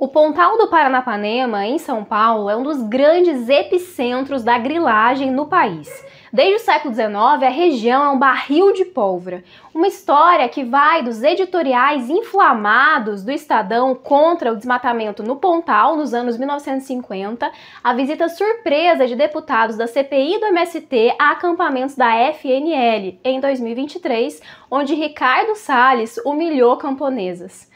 O Pontal do Paranapanema, em São Paulo, é um dos grandes epicentros da grilagem no país. Desde o século XIX, a região é um barril de pólvora. Uma história que vai dos editoriais inflamados do Estadão contra o desmatamento no Pontal, nos anos 1950, à visita surpresa de deputados da CPI do MST a acampamentos da FNL, em 2023, onde Ricardo Salles humilhou camponesas.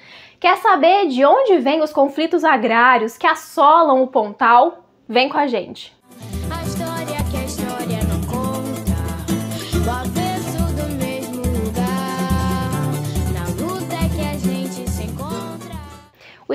Quer saber de onde vêm os conflitos agrários que assolam o Pontal? Vem com a gente. A história que a história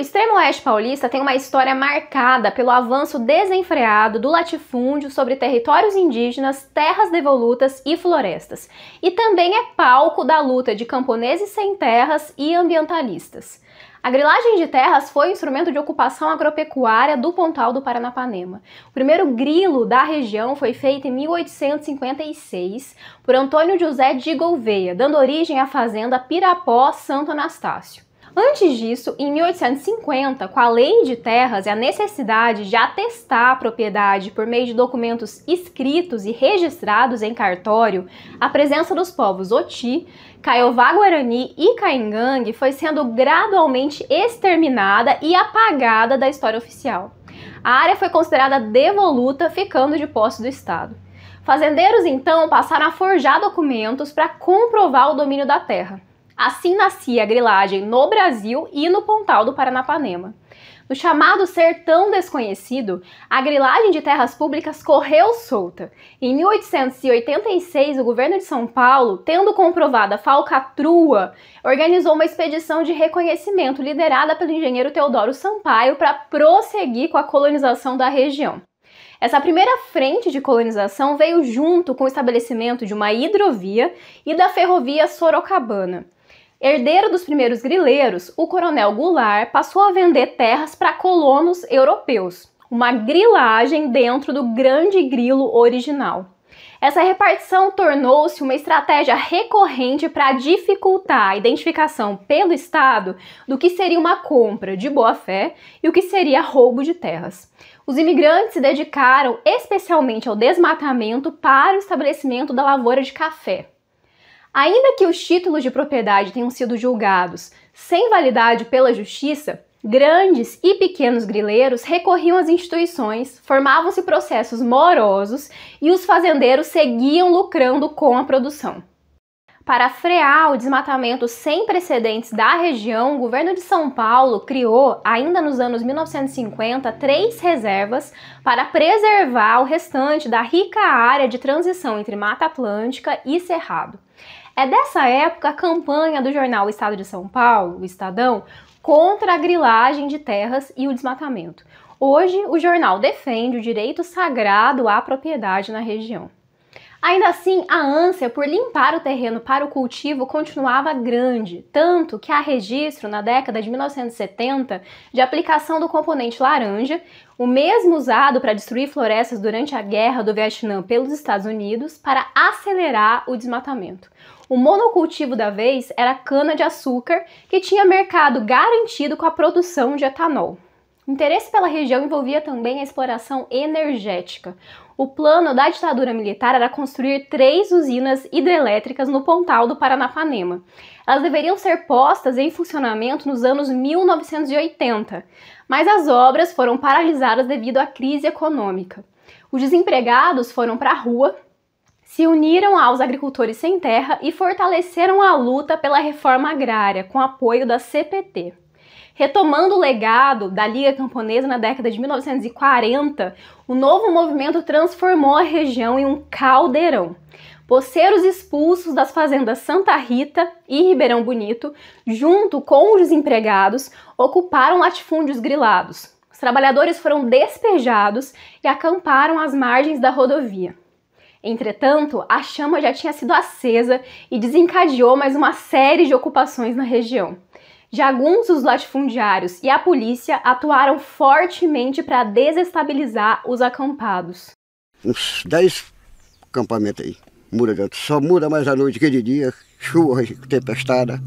O extremo oeste paulista tem uma história marcada pelo avanço desenfreado do latifúndio sobre territórios indígenas, terras devolutas e florestas, e também é palco da luta de camponeses sem terras e ambientalistas. A grilagem de terras foi um instrumento de ocupação agropecuária do Pontal do Paranapanema. O primeiro grilo da região foi feito em 1856 por Antônio José de Gouveia, dando origem à fazenda Pirapó Santo Anastácio. Antes disso, em 1850, com a Lei de Terras e a necessidade de atestar a propriedade por meio de documentos escritos e registrados em cartório, a presença dos povos Oti, Caiová Guarani e Caingangue foi sendo gradualmente exterminada e apagada da história oficial. A área foi considerada devoluta, ficando de posse do Estado. Fazendeiros então passaram a forjar documentos para comprovar o domínio da terra. Assim nascia a grilagem no Brasil e no Pontal do Paranapanema. No chamado Sertão Desconhecido, a grilagem de terras públicas correu solta. Em 1886, o governo de São Paulo, tendo comprovada a falcatrua, organizou uma expedição de reconhecimento liderada pelo engenheiro Teodoro Sampaio para prosseguir com a colonização da região. Essa primeira frente de colonização veio junto com o estabelecimento de uma hidrovia e da ferrovia Sorocabana. Herdeiro dos primeiros grileiros, o coronel Goulart passou a vender terras para colonos europeus, uma grilagem dentro do grande grilo original. Essa repartição tornou-se uma estratégia recorrente para dificultar a identificação pelo Estado do que seria uma compra de boa-fé e o que seria roubo de terras. Os imigrantes se dedicaram especialmente ao desmatamento para o estabelecimento da lavoura de café. Ainda que os títulos de propriedade tenham sido julgados sem validade pela justiça, grandes e pequenos grileiros recorriam às instituições, formavam-se processos morosos e os fazendeiros seguiam lucrando com a produção. Para frear o desmatamento sem precedentes da região, o governo de São Paulo criou, ainda nos anos 1950, três reservas para preservar o restante da rica área de transição entre Mata Atlântica e Cerrado. É dessa época a campanha do jornal Estado de São Paulo, o Estadão, contra a grilagem de terras e o desmatamento. Hoje, o jornal defende o direito sagrado à propriedade na região. Ainda assim, a ânsia por limpar o terreno para o cultivo continuava grande, tanto que há registro na década de 1970 de aplicação do componente laranja, o mesmo usado para destruir florestas durante a guerra do Vietnã pelos Estados Unidos, para acelerar o desmatamento. O monocultivo da vez era cana-de-açúcar, que tinha mercado garantido com a produção de etanol. O interesse pela região envolvia também a exploração energética. O plano da ditadura militar era construir três usinas hidrelétricas no Pontal do Paranapanema. Elas deveriam ser postas em funcionamento nos anos 1980, mas as obras foram paralisadas devido à crise econômica. Os desempregados foram para a rua se uniram aos agricultores sem terra e fortaleceram a luta pela reforma agrária com apoio da CPT. Retomando o legado da Liga Camponesa na década de 1940, o novo movimento transformou a região em um caldeirão. Poceiros expulsos das fazendas Santa Rita e Ribeirão Bonito, junto com os empregados, ocuparam latifúndios grilados. Os trabalhadores foram despejados e acamparam às margens da rodovia. Entretanto, a chama já tinha sido acesa e desencadeou mais uma série de ocupações na região. Jagunços latifundiários e a polícia atuaram fortemente para desestabilizar os acampados. Uns 10 acampamentos aí, muda dentro. Só muda mais à noite que de dia, chuva, tempestade.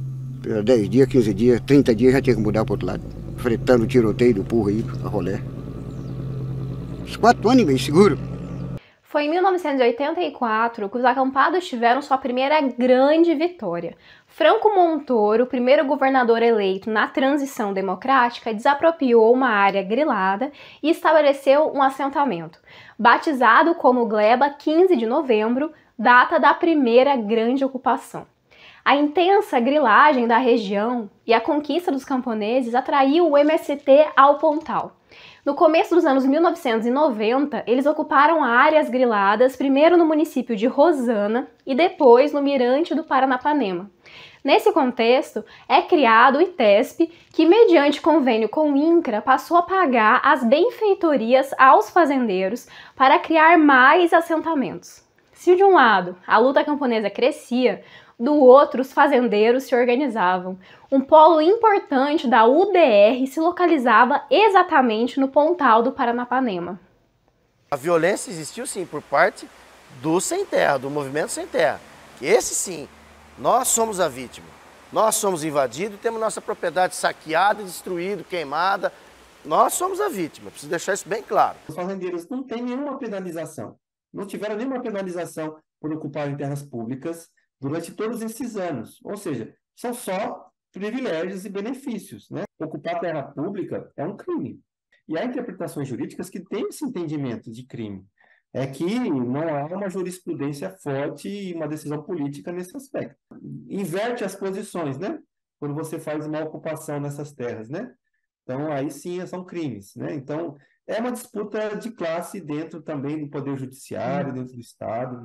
10 dias, 15 dias, 30 dias já tinha que mudar para outro lado. Fretando tiroteio do porro aí, a rolé. Uns 4 anos e meio, seguro. Foi em 1984 que os acampados tiveram sua primeira grande vitória. Franco Montoro, o primeiro governador eleito na transição democrática, desapropriou uma área grilada e estabeleceu um assentamento, batizado como Gleba 15 de novembro, data da primeira grande ocupação. A intensa grilagem da região e a conquista dos camponeses atraiu o MST ao Pontal no começo dos anos 1990, eles ocuparam áreas griladas, primeiro no município de Rosana e depois no Mirante do Paranapanema. Nesse contexto, é criado o ITESP, que, mediante convênio com o INCRA, passou a pagar as benfeitorias aos fazendeiros para criar mais assentamentos. Se de um lado a luta camponesa crescia, do outro, os fazendeiros se organizavam. Um polo importante da UDR se localizava exatamente no Pontal do Paranapanema. A violência existiu sim por parte do sem terra, do movimento sem terra. Esse sim, nós somos a vítima. Nós somos invadidos, temos nossa propriedade saqueada, destruída, queimada. Nós somos a vítima, preciso deixar isso bem claro. Os fazendeiros não têm nenhuma penalização, não tiveram nenhuma penalização por ocuparem terras públicas, durante todos esses anos. Ou seja, são só privilégios e benefícios. Né? Ocupar terra pública é um crime. E há interpretações jurídicas que têm esse entendimento de crime. É que não há uma jurisprudência forte e uma decisão política nesse aspecto. Inverte as posições, né? Quando você faz uma ocupação nessas terras, né? Então, aí sim são crimes, né? Então, é uma disputa de classe dentro também do Poder Judiciário, dentro do Estado.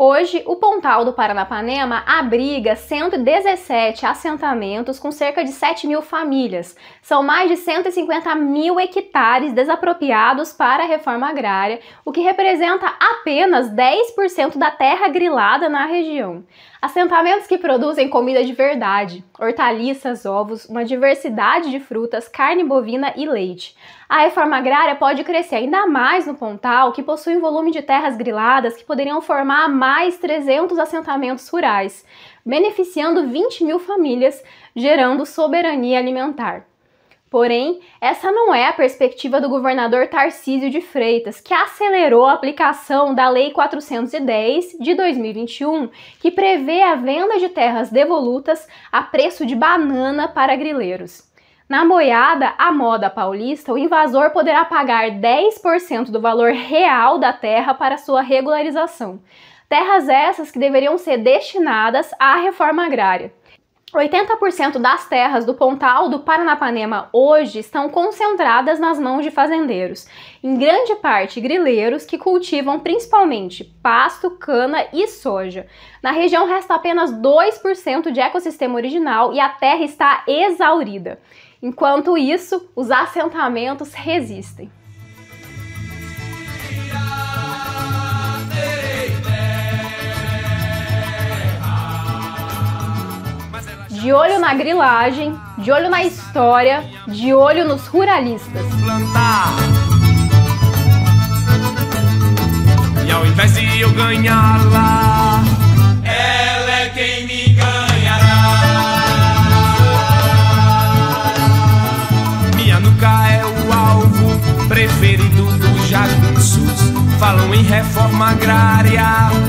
Hoje, o Pontal do Paranapanema abriga 117 assentamentos com cerca de 7 mil famílias. São mais de 150 mil hectares desapropriados para a reforma agrária, o que representa apenas 10% da terra grilada na região. Assentamentos que produzem comida de verdade, hortaliças, ovos, uma diversidade de frutas, carne bovina e leite. A reforma agrária pode crescer ainda mais no Pontal, que possui um volume de terras griladas que poderiam formar mais 300 assentamentos rurais, beneficiando 20 mil famílias, gerando soberania alimentar. Porém, essa não é a perspectiva do governador Tarcísio de Freitas, que acelerou a aplicação da Lei 410 de 2021, que prevê a venda de terras devolutas a preço de banana para grileiros. Na boiada, a moda paulista, o invasor poderá pagar 10% do valor real da terra para sua regularização. Terras essas que deveriam ser destinadas à reforma agrária. 80% das terras do Pontal do Paranapanema hoje estão concentradas nas mãos de fazendeiros, em grande parte grileiros que cultivam principalmente pasto, cana e soja. Na região resta apenas 2% de ecossistema original e a terra está exaurida. Enquanto isso, os assentamentos resistem. de olho na grilagem, de olho na história, de olho nos ruralistas. Plantar. E ao invés de eu ganhar lá, ela é quem me ganhará. Minha nuca é o alvo preferido dos jagunços. Falam em reforma agrária.